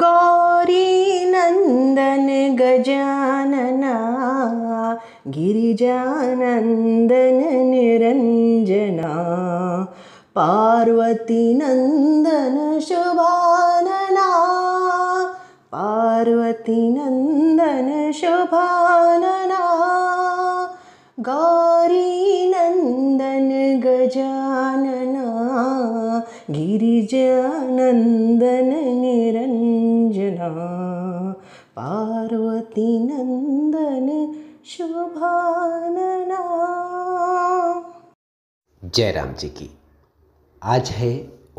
गौरी नंदन गजानना गिरिजानंदन निरंजना पार्वती नंदन शुभानना पार्वती नंदन शुभानना गौरी नंदन गजानना गिरिजा पार्वती नंदन शोभानना राम जी की आज है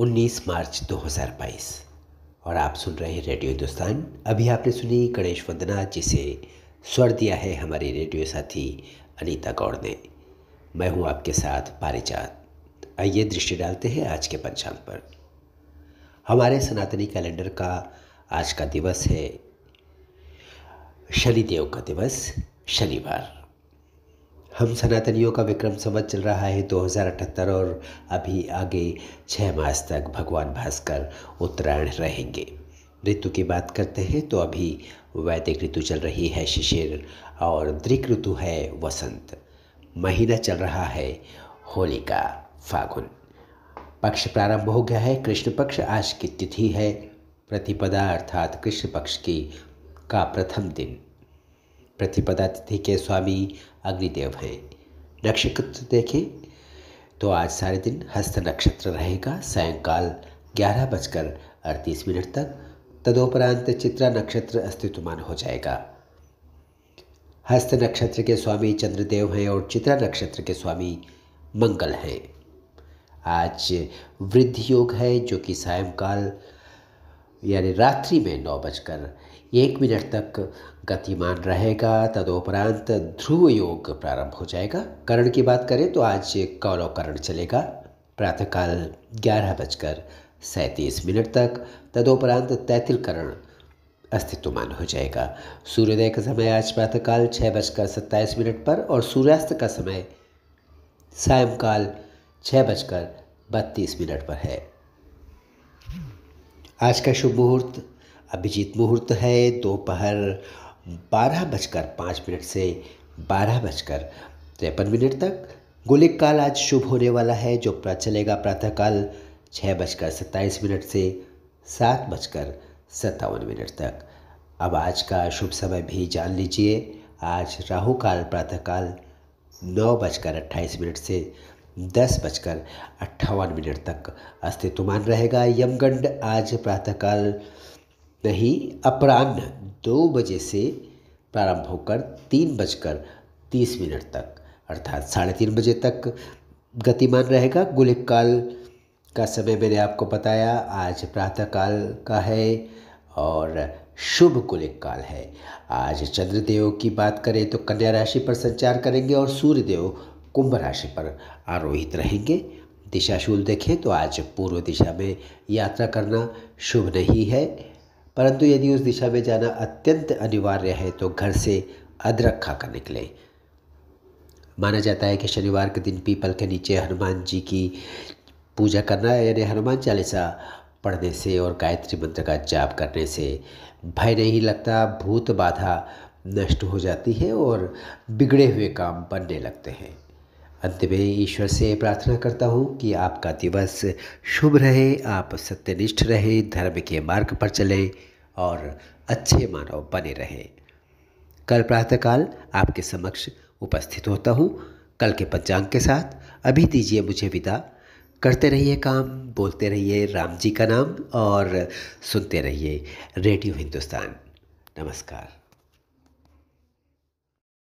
19 मार्च 2022 और आप सुन रहे हैं रेडियो हिंदुस्तान अभी आपने सुनी गणेश वंदना जिसे स्वर दिया है हमारे रेडियो साथी अनीता गौड़ ने मैं हूं आपके साथ पारिजात आइए दृष्टि डालते हैं आज के पंचांग पर हमारे सनातनी कैलेंडर का आज का दिवस है शالي દેવ કા દિવસ શનિવાર હમ સનાતન યોકા વિક્રમ સમત ચલ રહા હે 2078 ઓર અભી આગે 6 માસ તક ભગવાન भास्कर ઉત્તરાણ રહેગે ઋતુ કે બાત કરતે હે તો અભી વૈદિક ઋતુ ચલ રહી હે શિશિર ઓર દ્રિક ઋતુ હે વસંત મહિન ચલ રહા હે હોલિકા ફાગુન પક્ષ પ્રારંભ હો ગયા હે કૃષ્ણ પક્ષ આજ કી તિથિ હે પ્રતિપદા અર્થાત કૃષ્ણ પક્ષ કી का प्रथम दिन प्रतिपदा तिथि के स्वामी अग्निदेव हैं नक्षत्र देखें तो आज सारे दिन हस्त नक्षत्र रहेगा सायंकाल ग्यारह बजकर अड़तीस मिनट तक तदोपरांत चित्रा नक्षत्र अस्तित्वमान हो जाएगा हस्त नक्षत्र के स्वामी चंद्रदेव हैं और चित्रा नक्षत्र के स्वामी मंगल हैं आज वृद्धि योग है जो कि सायंकाल यानी रात्रि में नौ बजकर एक मिनट तक गतिमान रहेगा तदोपरांत ध्रुव योग प्रारंभ हो जाएगा करण की बात करें तो आज कौलव करण चलेगा प्रातःकाल ग्यारह बजकर सैंतीस मिनट तक तदोपरांत तैतिल करण अस्तित्वमान हो जाएगा सूर्योदय का समय आज प्रातःकाल छः बजकर सत्ताईस मिनट पर और सूर्यास्त का समय सायंकाल छः बजकर बत्तीस मिनट पर है आज का शुभ मुहूर्त अभिजीत मुहूर्त है दोपहर बारह बजकर पाँच मिनट से बारह बजकर तिरपन मिनट तक गोलिक काल आज शुभ होने वाला है जो चलेगा प्रातःकाल छः बजकर सत्ताईस मिनट से सात बजकर सत्तावन मिनट तक अब आज का शुभ समय भी जान लीजिए आज राहु काल प्रातःकाल नौ बजकर अट्ठाईस मिनट से दस बजकर अट्ठावन मिनट तक अस्तित्वमान रहेगा यमगंड आज प्रातःकाल नहीं अपराह्न दो बजे से प्रारंभ होकर तीन बजकर तीस मिनट तक अर्थात साढ़े तीन बजे तक गतिमान रहेगा गुलिक काल का समय मैंने आपको बताया आज प्रातःकाल का है और शुभ गुलिक काल है आज चंद्रदेव की बात करें तो कन्या राशि पर संचार करेंगे और सूर्यदेव कुंभ राशि पर आरोहित रहेंगे दिशाशूल देखें तो आज पूर्व दिशा में यात्रा करना शुभ नहीं है परंतु यदि उस दिशा में जाना अत्यंत अनिवार्य है तो घर से अदरक खाकर निकलें माना जाता है कि शनिवार के दिन पीपल के नीचे हनुमान जी की पूजा करना यानी हनुमान चालीसा पढ़ने से और गायत्री मंत्र का जाप करने से भय नहीं लगता भूत बाधा नष्ट हो जाती है और बिगड़े हुए काम बनने लगते हैं अंत में ईश्वर से प्रार्थना करता हूँ कि आपका दिवस शुभ रहे आप सत्यनिष्ठ रहें धर्म के मार्ग पर चलें और अच्छे मानव बने रहें कल प्रातःकाल आपके समक्ष उपस्थित होता हूँ कल के पंचांग के साथ अभी दीजिए मुझे विदा करते रहिए काम बोलते रहिए राम जी का नाम और सुनते रहिए रेडियो हिंदुस्तान नमस्कार